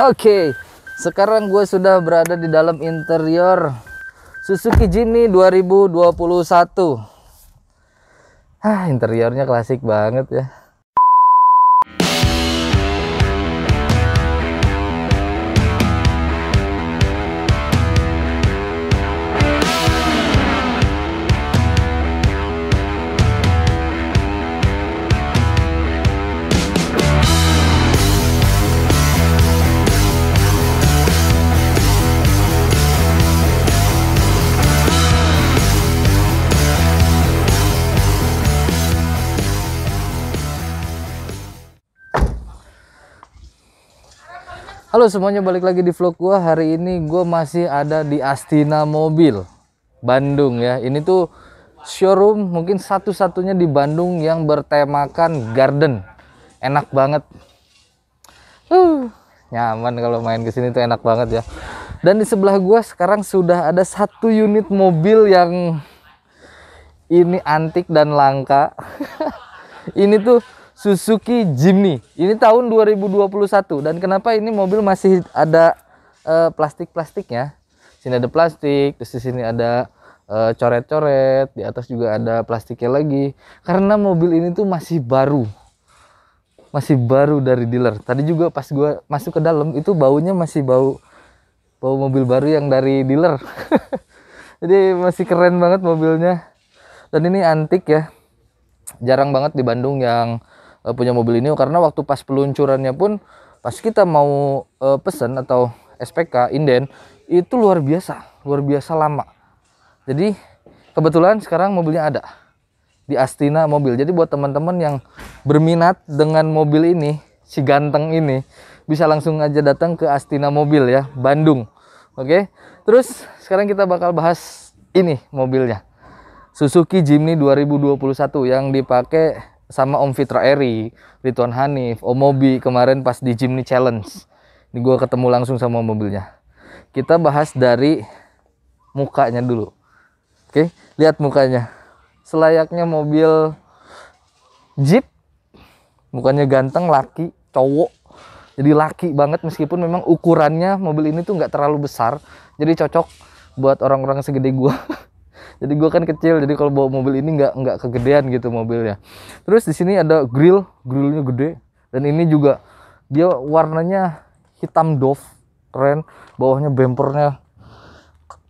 Oke, sekarang gue sudah berada di dalam interior Suzuki Jimny 2021. Hah, interiornya klasik banget ya. Halo semuanya, balik lagi di vlog gua. Hari ini gua masih ada di Astina Mobil, Bandung ya. Ini tuh showroom mungkin satu-satunya di Bandung yang bertemakan garden. Enak banget. Uh, nyaman kalau main ke sini tuh enak banget ya. Dan di sebelah gua sekarang sudah ada satu unit mobil yang ini antik dan langka. ini tuh Suzuki Jimny. Ini tahun 2021 dan kenapa ini mobil masih ada uh, plastik-plastiknya? Sini ada plastik, terus di sini ada coret eh, coret-coret, di atas juga ada plastiknya lagi. Karena mobil ini tuh masih baru. Masih baru dari dealer. Tadi juga pas gua masuk ke dalam itu baunya masih bau bau mobil baru yang dari dealer. Jadi masih keren banget mobilnya. Dan ini antik ya. Jarang banget di Bandung yang uh, punya mobil ini karena waktu pas peluncurannya pun pas kita mau uh, eh, pesan atau SPK inden itu luar biasa luar biasa lama jadi kebetulan sekarang mobilnya ada di Astina mobil jadi buat teman-teman yang berminat dengan mobil ini si ganteng ini bisa langsung aja datang ke Astina mobil ya Bandung oke terus sekarang kita bakal bahas ini mobilnya Suzuki Jimny 2021 yang dipakai sama Om Fitra Eri, Ridwan Hanif, Om Mobi kemarin pas di Jimny Challenge. Ini gue ketemu langsung sama mobilnya. Kita bahas dari mukanya dulu. Oke, lihat mukanya. Selayaknya mobil Jeep, mukanya ganteng, laki, cowok. Jadi laki banget meskipun memang ukurannya mobil ini tuh nggak terlalu besar. Jadi cocok buat orang-orang segede gue. jadi gue kan kecil jadi kalau bawa mobil ini nggak nggak kegedean gitu mobilnya terus di sini ada grill grillnya gede dan ini juga dia warnanya hitam doff keren bawahnya bempernya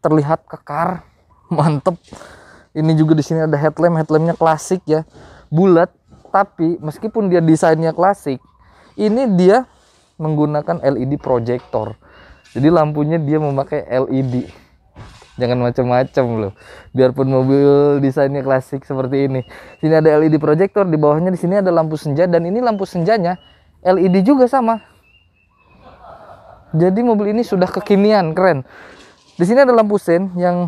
terlihat kekar mantep ini juga di sini ada headlamp headlampnya klasik ya bulat tapi meskipun dia desainnya klasik ini dia menggunakan LED projector jadi lampunya dia memakai LED jangan macam-macam loh biarpun mobil desainnya klasik seperti ini sini ada LED proyektor di bawahnya di sini ada lampu senja dan ini lampu senjanya LED juga sama jadi mobil ini sudah kekinian keren di sini ada lampu sen yang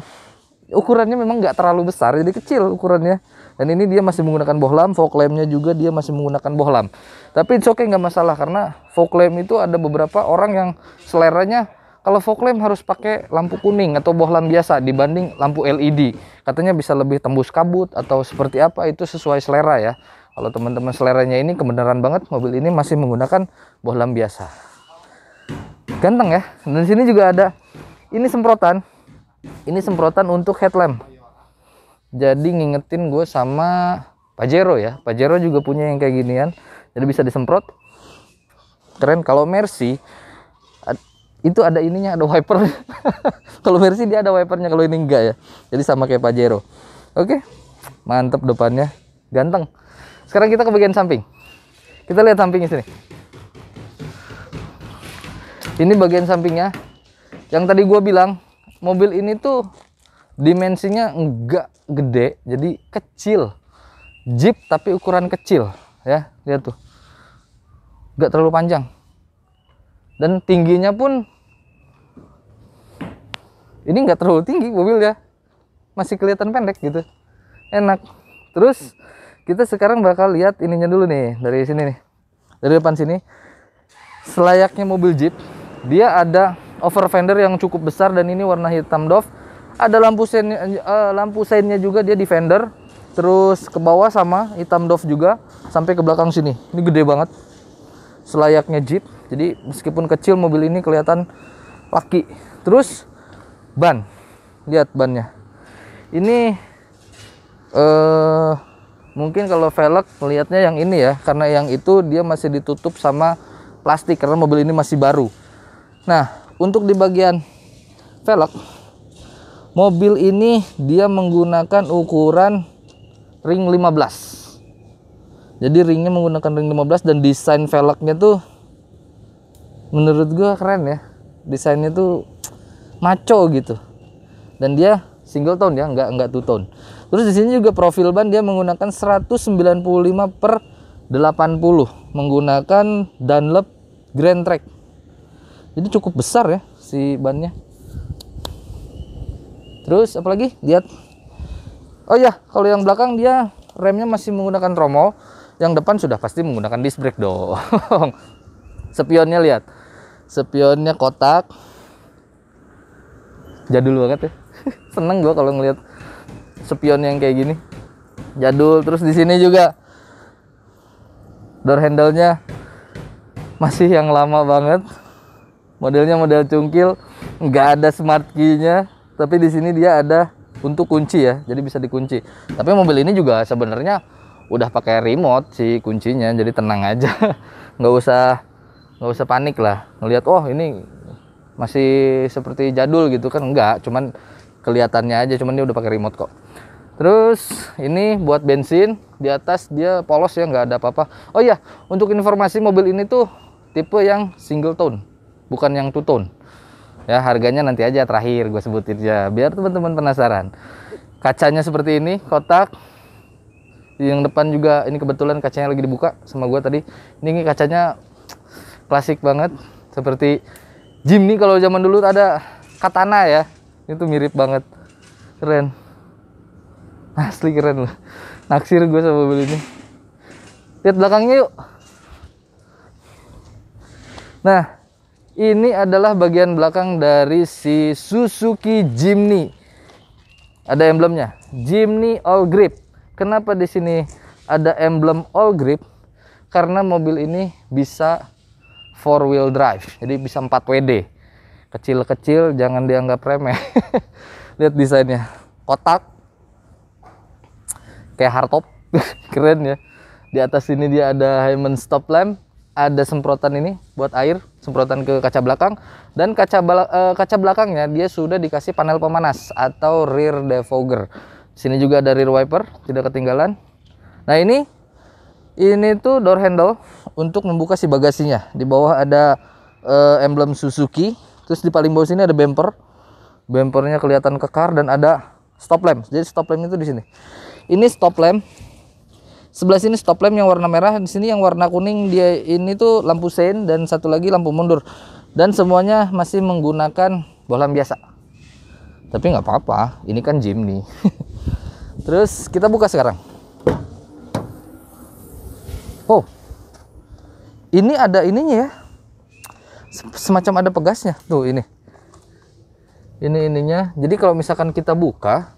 ukurannya memang nggak terlalu besar jadi kecil ukurannya dan ini dia masih menggunakan bohlam fog lampnya juga dia masih menggunakan bohlam tapi oke okay nggak masalah karena fog lamp itu ada beberapa orang yang seleranya kalau fog lamp harus pakai lampu kuning atau bohlam biasa dibanding lampu LED. Katanya bisa lebih tembus kabut atau seperti apa itu sesuai selera ya. Kalau teman-teman seleranya ini kebenaran banget mobil ini masih menggunakan bohlam biasa. Ganteng ya. Dan sini juga ada ini semprotan. Ini semprotan untuk headlamp. Jadi ngingetin gue sama Pajero ya. Pajero juga punya yang kayak ginian. Jadi bisa disemprot. Keren kalau Mercy itu ada ininya ada wiper kalau versi dia ada wipernya kalau ini enggak ya jadi sama kayak Pajero oke mantep depannya ganteng sekarang kita ke bagian samping kita lihat sampingnya sini ini bagian sampingnya yang tadi gue bilang mobil ini tuh dimensinya enggak gede jadi kecil Jeep tapi ukuran kecil ya lihat tuh enggak terlalu panjang dan tingginya pun ini nggak terlalu tinggi mobil ya, masih kelihatan pendek gitu enak terus kita sekarang bakal lihat ininya dulu nih dari sini nih dari depan sini selayaknya mobil Jeep dia ada over fender yang cukup besar dan ini warna hitam doff ada lampu sein uh, eh, lampu seinnya juga dia di fender terus ke bawah sama hitam doff juga sampai ke belakang sini ini gede banget selayaknya Jeep jadi meskipun kecil mobil ini kelihatan laki terus ban lihat bannya ini eh mungkin kalau velg melihatnya yang ini ya karena yang itu dia masih ditutup sama plastik karena mobil ini masih baru nah untuk di bagian velg mobil ini dia menggunakan ukuran ring 15 jadi ringnya menggunakan ring 15 dan desain velgnya tuh menurut gua keren ya desainnya tuh maco gitu dan dia single tone ya nggak nggak two tone terus di sini juga profil ban dia menggunakan 195 per 80 menggunakan Dunlop Grand Track jadi cukup besar ya si bannya terus apalagi lihat oh ya kalau yang belakang dia remnya masih menggunakan tromol yang depan sudah pasti menggunakan disc brake dong spionnya lihat spionnya kotak jadul banget ya seneng gue kalau ngeliat spion yang kayak gini jadul terus di sini juga door handle-nya masih yang lama banget modelnya model cungkil nggak ada smart key-nya tapi di sini dia ada untuk kunci ya jadi bisa dikunci tapi mobil ini juga sebenarnya udah pakai remote si kuncinya jadi tenang aja nggak usah nggak usah panik lah ngelihat oh ini masih seperti jadul gitu kan enggak cuman kelihatannya aja cuman dia udah pakai remote kok terus ini buat bensin di atas dia polos ya nggak ada apa-apa oh iya untuk informasi mobil ini tuh tipe yang single tone bukan yang two tone ya harganya nanti aja terakhir gue sebutin ya biar teman-teman penasaran kacanya seperti ini kotak yang depan juga ini kebetulan kacanya lagi dibuka sama gue tadi ini, ini kacanya klasik banget seperti Jimny kalau zaman dulu ada katana ya itu mirip banget keren asli keren loh naksir gue sama mobil ini lihat belakangnya yuk nah ini adalah bagian belakang dari si Suzuki Jimny ada emblemnya Jimny All Grip kenapa di sini ada emblem All Grip karena mobil ini bisa four wheel drive jadi bisa 4 WD kecil-kecil jangan dianggap remeh lihat desainnya kotak kayak hardtop keren ya di atas ini dia ada Hyman stop lamp ada semprotan ini buat air semprotan ke kaca belakang dan kaca eh, kaca belakangnya dia sudah dikasih panel pemanas atau rear defogger sini juga ada rear wiper tidak ketinggalan nah ini ini tuh door handle untuk membuka si bagasinya. Di bawah ada uh, emblem Suzuki, terus di paling bawah sini ada bumper. Bumpernya kelihatan kekar dan ada stop lamp. Jadi stop lamp itu di sini. Ini stop lamp. Sebelah sini stop lamp yang warna merah, di sini yang warna kuning dia ini tuh lampu sein dan satu lagi lampu mundur. Dan semuanya masih menggunakan bohlam biasa. Tapi nggak apa-apa, ini kan Jimny. Terus kita buka sekarang. Oh, ini ada ininya ya semacam ada pegasnya tuh ini ini ininya jadi kalau misalkan kita buka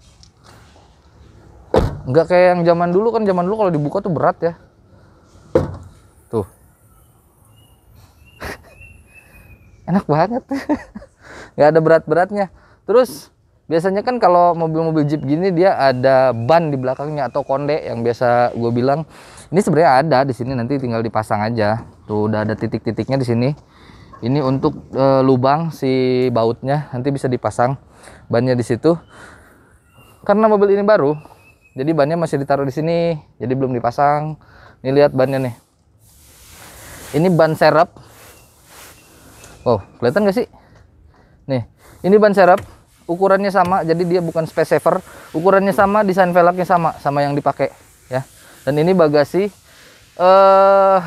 nggak kayak yang zaman dulu kan zaman dulu kalau dibuka tuh berat ya tuh enak banget nggak ada berat-beratnya terus biasanya kan kalau mobil-mobil jeep gini dia ada ban di belakangnya atau konde yang biasa gue bilang ini sebenarnya ada di sini nanti tinggal dipasang aja. Tuh udah ada titik-titiknya di sini. Ini untuk e, lubang si bautnya nanti bisa dipasang bannya di situ. Karena mobil ini baru, jadi bannya masih ditaruh di sini, jadi belum dipasang. Nih lihat bannya nih. Ini ban serep. Oh, kelihatan gak sih? Nih, ini ban serep ukurannya sama jadi dia bukan space saver ukurannya sama desain velgnya sama sama yang dipakai ya dan ini bagasi eh uh,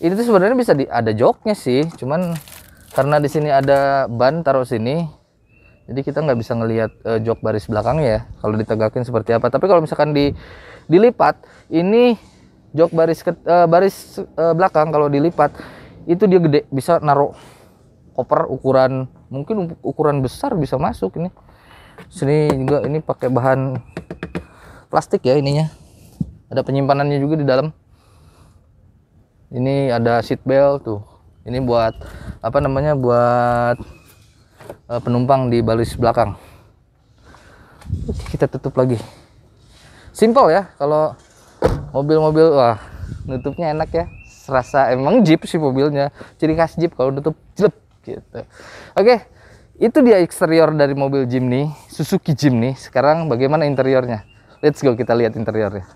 ini tuh sebenarnya bisa di, ada joknya sih cuman karena di sini ada ban taruh sini jadi kita nggak bisa ngelihat uh, jok baris belakang ya kalau ditegakin seperti apa tapi kalau misalkan di dilipat ini jok baris ke, uh, baris uh, belakang kalau dilipat itu dia gede bisa naruh koper ukuran mungkin ukuran besar bisa masuk ini sini juga ini pakai bahan plastik ya ininya ada penyimpanannya juga di dalam ini ada seat belt tuh ini buat apa namanya buat uh, penumpang di balis belakang kita tutup lagi simple ya kalau mobil-mobil wah nutupnya enak ya serasa emang jeep sih mobilnya ciri khas jeep kalau nutup jeep gitu oke itu dia eksterior dari mobil Jimny Suzuki Jimny sekarang bagaimana interiornya let's go kita lihat interiornya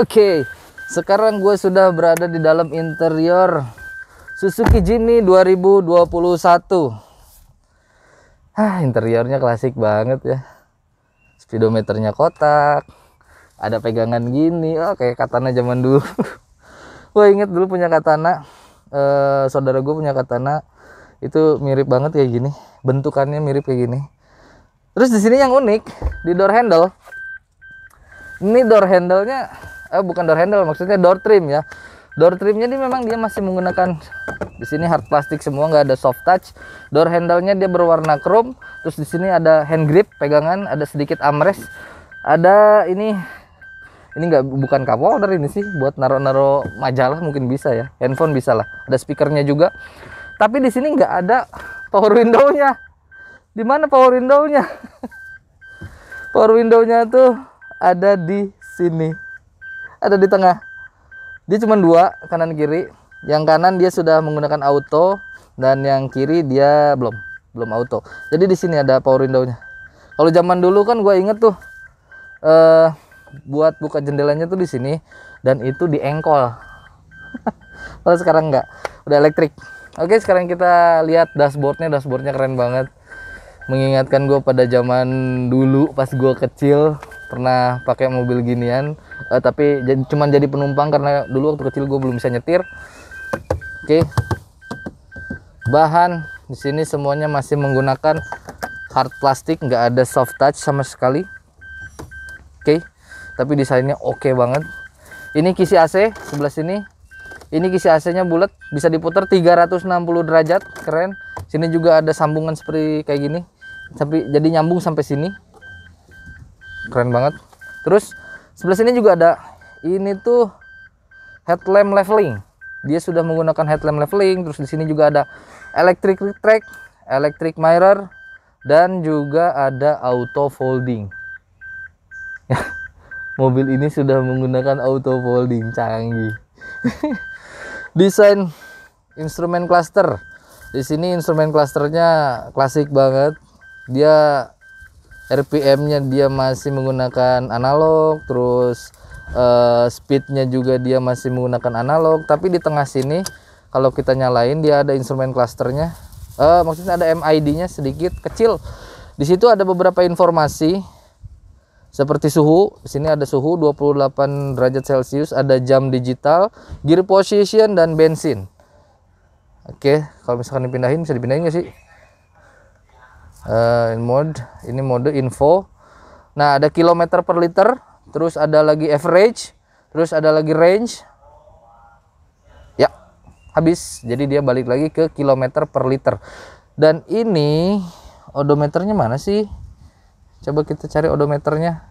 Oke, sekarang gue sudah berada di dalam interior Suzuki Jimny 2021. Hah, interiornya klasik banget ya. Speedometernya kotak, ada pegangan gini, oh katana zaman dulu. gue inget dulu punya katana, eh, saudara gue punya katana itu mirip banget kayak gini, bentukannya mirip kayak gini. Terus di sini yang unik di door handle, ini door handle-nya eh bukan door handle maksudnya door trim ya door trimnya ini memang dia masih menggunakan di sini hard plastik semua nggak ada soft touch door handle-nya dia berwarna chrome terus di sini ada hand grip pegangan ada sedikit armrest ada ini ini nggak bukan cup holder ini sih buat naro-naro majalah mungkin bisa ya handphone bisa lah ada speakernya juga tapi di sini nggak ada power window-nya di mana power window-nya power window-nya tuh ada di sini ada di tengah dia cuma dua kanan kiri yang kanan dia sudah menggunakan auto dan yang kiri dia belum belum auto jadi di sini ada power window nya. kalau zaman dulu kan gue inget tuh eh buat buka jendelanya tuh di sini dan itu di engkol. kalau sekarang enggak udah elektrik oke sekarang kita lihat dashboardnya dashboardnya keren banget mengingatkan gue pada zaman dulu pas gue kecil pernah pakai mobil ginian uh, tapi jadi, cuman jadi penumpang karena dulu waktu kecil gue belum bisa nyetir oke okay. bahan di sini semuanya masih menggunakan hard plastik nggak ada soft touch sama sekali oke okay. tapi desainnya oke okay banget ini kisi AC sebelah sini ini kisi AC nya bulat bisa diputar 360 derajat keren sini juga ada sambungan seperti kayak gini tapi jadi nyambung sampai sini keren banget terus sebelah sini juga ada ini tuh headlamp leveling dia sudah menggunakan headlamp leveling terus di sini juga ada electric track electric mirror dan juga ada auto folding mobil ini sudah menggunakan auto folding canggih desain instrumen cluster di sini instrumen clusternya klasik banget dia RPM-nya dia masih menggunakan analog, terus uh, eh, nya juga dia masih menggunakan analog. Tapi di tengah sini, kalau kita nyalain, dia ada instrumen clusternya. Uh, maksudnya ada MID-nya sedikit kecil. Di situ ada beberapa informasi seperti suhu. Di sini ada suhu 28 derajat Celcius, ada jam digital, gear position dan bensin. Oke, kalau misalkan dipindahin bisa dipindahin gak sih? uh, mode ini mode info nah ada kilometer per liter terus ada lagi average terus ada lagi range ya habis jadi dia balik lagi ke kilometer per liter dan ini odometernya mana sih coba kita cari odometernya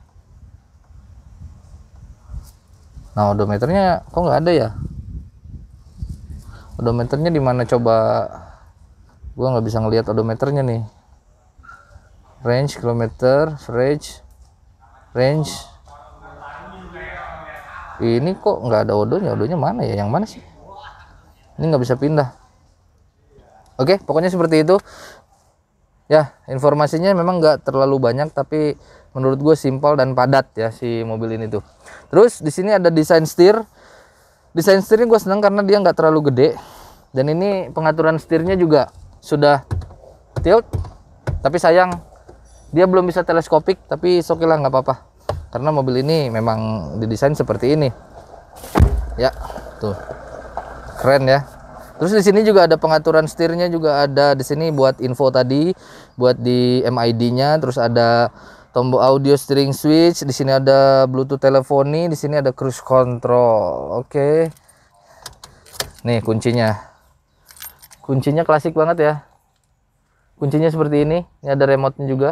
nah odometernya kok nggak ada ya odometernya dimana coba gua nggak bisa ngelihat odometernya nih range kilometer range range ini kok nggak ada odonya odonya mana ya yang mana sih ini nggak bisa pindah oke pokoknya seperti itu ya informasinya memang nggak terlalu banyak tapi menurut gue simpel dan padat ya si mobil ini tuh terus di sini ada desain setir desain setirnya gue seneng karena dia nggak terlalu gede dan ini pengaturan setirnya juga sudah tilt tapi sayang dia belum bisa teleskopik tapi oke lah nggak apa-apa karena mobil ini memang didesain seperti ini ya tuh keren ya terus di sini juga ada pengaturan setirnya juga ada di sini buat info tadi buat di MID nya terus ada tombol audio steering switch di sini ada bluetooth teleponi di sini ada cruise control oke nih kuncinya kuncinya klasik banget ya kuncinya seperti ini ini ada remote nya juga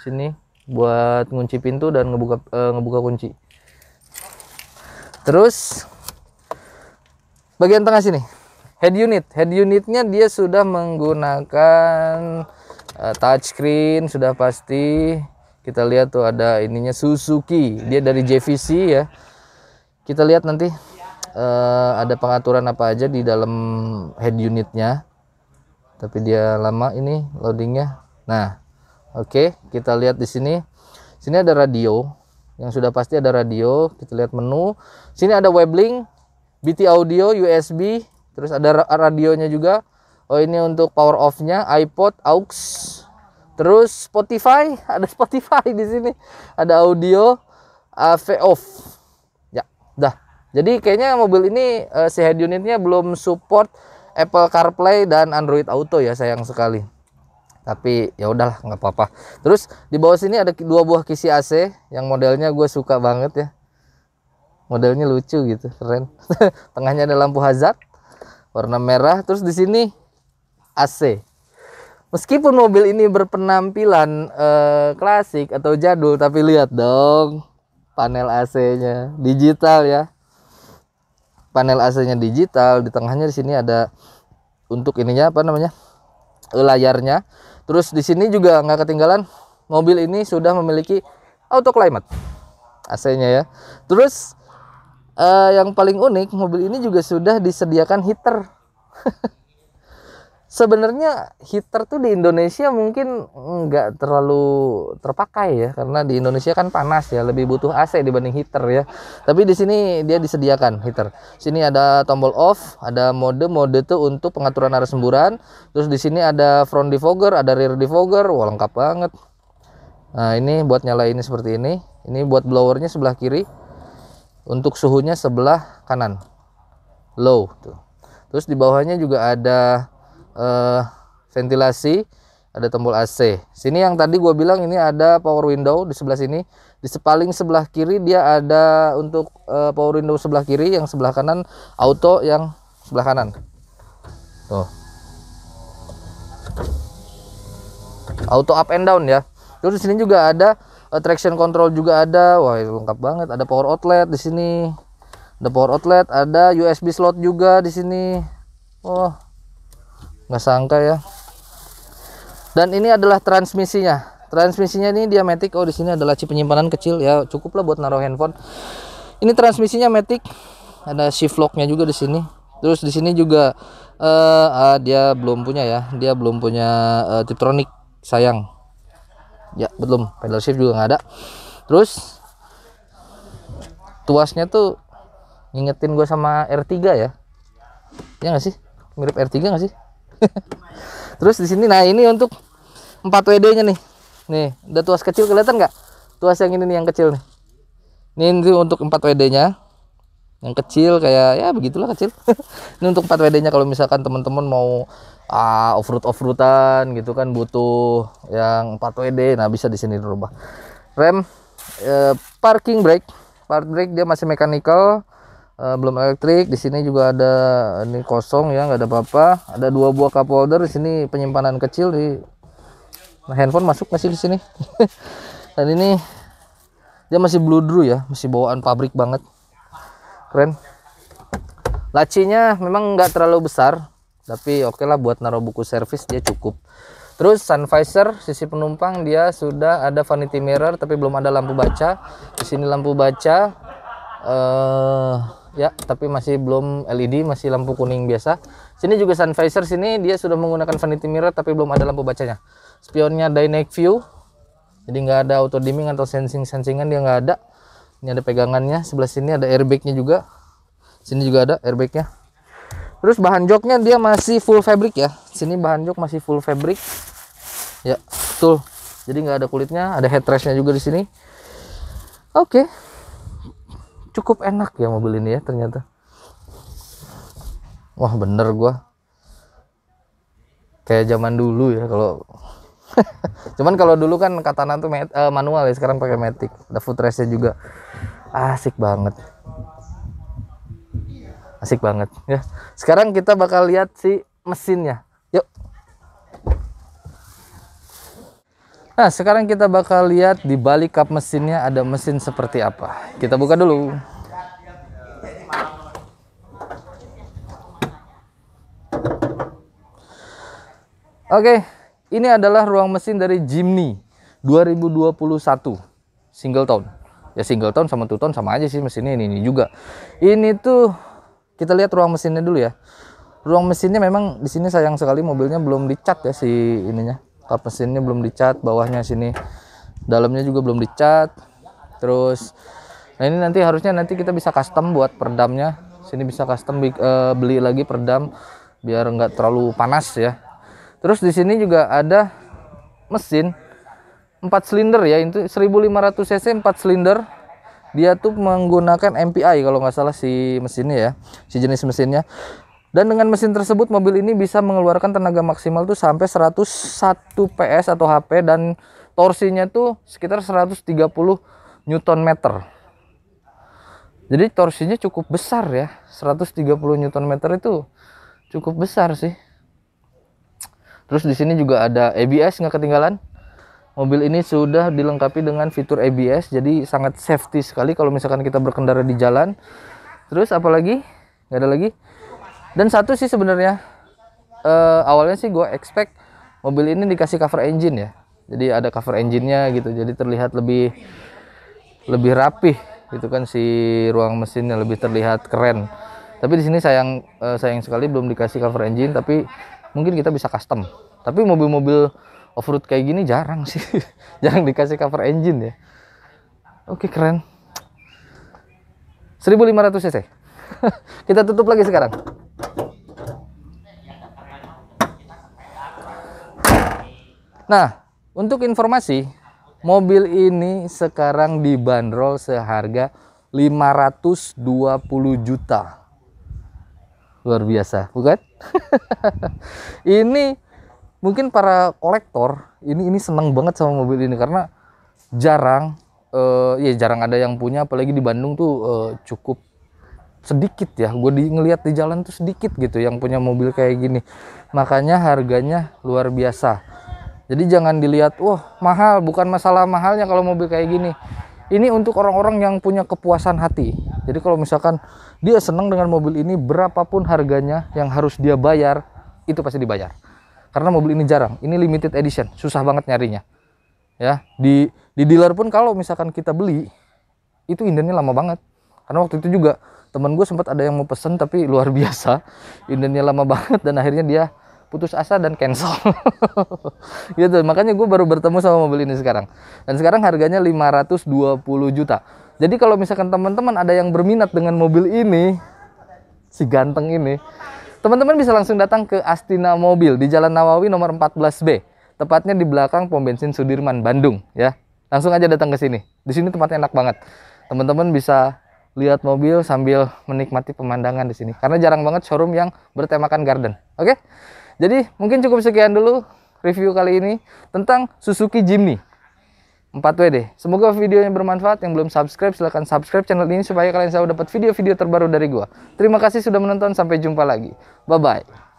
sini buat ngunci pintu dan ngebuka e, ngebuka kunci. Terus bagian tengah sini head unit. Head unitnya dia sudah menggunakan e, eh, touchscreen sudah pasti. Kita lihat tuh ada ininya Suzuki. Dia dari JVC ya. Kita lihat nanti e, ada pengaturan apa aja di dalam head unitnya. Tapi dia lama ini loadingnya. Nah, Oke, kita lihat di sini. Sini ada radio, yang sudah pasti ada radio. Kita lihat menu. Sini ada web link, BT audio, USB, terus ada radionya juga. Oh, ini untuk power off-nya, iPod, aux. Terus Spotify, ada Spotify di sini. Ada audio, AV off. Ya, dah. Jadi kayaknya mobil ini eh, si head unitnya belum support Apple CarPlay dan Android Auto ya, sayang sekali tapi ya udahlah nggak apa-apa terus di bawah sini ada dua buah kisi AC yang modelnya gue suka banget ya modelnya lucu gitu keren tengahnya ada lampu hazard warna merah terus di sini AC meskipun mobil ini berpenampilan eh, klasik atau jadul tapi lihat dong panel AC-nya digital ya panel AC-nya digital di tengahnya di sini ada untuk ininya apa namanya eh, layarnya Terus di sini juga nggak ketinggalan mobil ini sudah memiliki auto climate AC-nya ya. Terus uh, yang paling unik mobil ini juga sudah disediakan heater. sebenarnya heater tuh di Indonesia mungkin nggak terlalu terpakai ya karena di Indonesia kan panas ya lebih butuh AC dibanding heater ya tapi di sini dia disediakan heater sini ada tombol off ada mode mode tuh untuk pengaturan arus semburan terus di sini ada front defogger ada rear defogger wah lengkap banget nah ini buat nyala ini seperti ini ini buat blowernya sebelah kiri untuk suhunya sebelah kanan low tuh terus di bawahnya juga ada uh, ventilasi, ada tombol AC. Sini yang tadi gue bilang ini ada power window di sebelah sini. Di sepaling sebelah kiri dia ada untuk uh, power window sebelah kiri, yang sebelah kanan auto, yang sebelah kanan. Tuh. Auto up and down ya. Terus sini juga ada uh, traction control juga ada. Wah, lengkap banget. Ada power outlet di sini. Ada power outlet, ada USB slot juga di sini. Oh, nggak sangka ya dan ini adalah transmisinya transmisinya ini dia matic oh di sini adalah chip penyimpanan kecil ya cukup lah buat naruh handphone ini transmisinya matic ada shift locknya juga di sini terus di sini juga uh, uh, dia belum punya ya dia belum punya uh, tiptronic sayang ya belum pedal shift juga nggak ada terus tuasnya tuh ngingetin gue sama R3 ya ya nggak sih mirip R3 nggak sih terus di sini nah ini untuk 4 WD nya nih nih udah tuas kecil kelihatan nggak tuas yang ini nih yang kecil nih ini, ini untuk 4 WD nya yang kecil kayak ya begitulah kecil ini untuk 4 WD nya kalau misalkan teman-teman mau ah, off road off roadan gitu kan butuh yang 4 WD nah bisa di sini rubah. rem eh, parking brake part brake dia masih mechanical uh, belum elektrik di sini juga ada ini kosong ya nggak ada apa-apa ada dua buah cup holder di sini penyimpanan kecil di nah, handphone masuk masih di sini dan ini dia masih blue drew ya masih bawaan pabrik banget keren lacinya memang nggak terlalu besar tapi oke okay lah buat naruh buku servis dia cukup terus sun visor sisi penumpang dia sudah ada vanity mirror tapi belum ada lampu baca di sini lampu baca eh ya tapi masih belum LED masih lampu kuning biasa sini juga sun visor sini dia sudah menggunakan vanity mirror tapi belum ada lampu bacanya spionnya dynamic view jadi nggak ada auto dimming atau sensing sensingan dia nggak ada ini ada pegangannya sebelah sini ada airbagnya juga sini juga ada airbagnya terus bahan joknya dia masih full fabric ya sini bahan jok masih full fabric ya betul jadi nggak ada kulitnya ada headrestnya juga di sini oke cukup enak ya mobil ini ya ternyata wah bener gua kayak zaman dulu ya kalau cuman kalau dulu kan katana tuh met, uh, manual ya sekarang pakai matic ada footrestnya juga asik banget asik banget ya sekarang kita bakal lihat si mesinnya Nah, sekarang kita bakal lihat di balik kap mesinnya ada mesin seperti apa. Kita buka dulu. Oke, ini adalah ruang mesin dari Jimny 2021 single tone. Ya single tone sama two tone sama aja sih mesinnya ini, ini juga. Ini tuh kita lihat ruang mesinnya dulu ya. Ruang mesinnya memang di sini sayang sekali mobilnya belum dicat ya si ininya kap mesinnya belum dicat bawahnya sini dalamnya juga belum dicat terus nah ini nanti harusnya nanti kita bisa custom buat peredamnya sini bisa custom uh, beli lagi peredam biar nggak terlalu panas ya terus di sini juga ada mesin 4 silinder ya itu 1500 cc 4 silinder dia tuh menggunakan MPI kalau nggak salah si mesinnya ya si jenis mesinnya dan dengan mesin tersebut mobil ini bisa mengeluarkan tenaga maksimal tuh sampai 101 PS atau HP dan torsinya tuh sekitar 130 Nm. Jadi torsinya cukup besar ya. 130 Nm itu cukup besar sih. Terus di sini juga ada ABS nggak ketinggalan. Mobil ini sudah dilengkapi dengan fitur ABS jadi sangat safety sekali kalau misalkan kita berkendara di jalan. Terus apalagi? Nggak ada lagi dan satu sih sebenarnya uh, awalnya sih gue expect mobil ini dikasih cover engine ya jadi ada cover engine-nya gitu jadi terlihat lebih lebih rapih gitu kan si ruang mesinnya lebih terlihat keren tapi di sini sayang uh, sayang sekali belum dikasih cover engine tapi mungkin kita bisa custom tapi mobil-mobil off-road kayak gini jarang sih jarang dikasih cover engine ya oke keren 1500 cc kita tutup lagi sekarang Nah, untuk informasi, mobil ini sekarang dibanderol seharga 520 juta. Luar biasa, bukan? ini mungkin para kolektor ini ini senang banget sama mobil ini karena jarang uh, ya jarang ada yang punya apalagi di Bandung tuh uh, cukup sedikit ya gue di, ngelihat di jalan tuh sedikit gitu yang punya mobil kayak gini makanya harganya luar biasa jadi jangan dilihat, wah mahal, bukan masalah mahalnya kalau mobil kayak gini. Ini untuk orang-orang yang punya kepuasan hati. Jadi kalau misalkan dia senang dengan mobil ini, berapapun harganya yang harus dia bayar, itu pasti dibayar. Karena mobil ini jarang, ini limited edition, susah banget nyarinya. Ya, di di dealer pun kalau misalkan kita beli, itu indennya lama banget. Karena waktu itu juga teman gue sempat ada yang mau pesen tapi luar biasa, indennya lama banget dan akhirnya dia putus asa dan cancel gitu makanya gue baru bertemu sama mobil ini sekarang dan sekarang harganya 520 juta jadi kalau misalkan teman-teman ada yang berminat dengan mobil ini si ganteng ini teman-teman bisa langsung datang ke Astina Mobil di Jalan Nawawi nomor 14B tepatnya di belakang pom bensin Sudirman Bandung ya langsung aja datang ke sini di sini tempatnya enak banget teman-teman bisa lihat mobil sambil menikmati pemandangan di sini karena jarang banget showroom yang bertemakan garden oke okay? Jadi mungkin cukup sekian dulu review kali ini tentang Suzuki Jimny 4WD. Semoga videonya bermanfaat. Yang belum subscribe silahkan subscribe channel ini supaya kalian selalu dapat video-video terbaru dari gua. Terima kasih sudah menonton. Sampai jumpa lagi. Bye bye.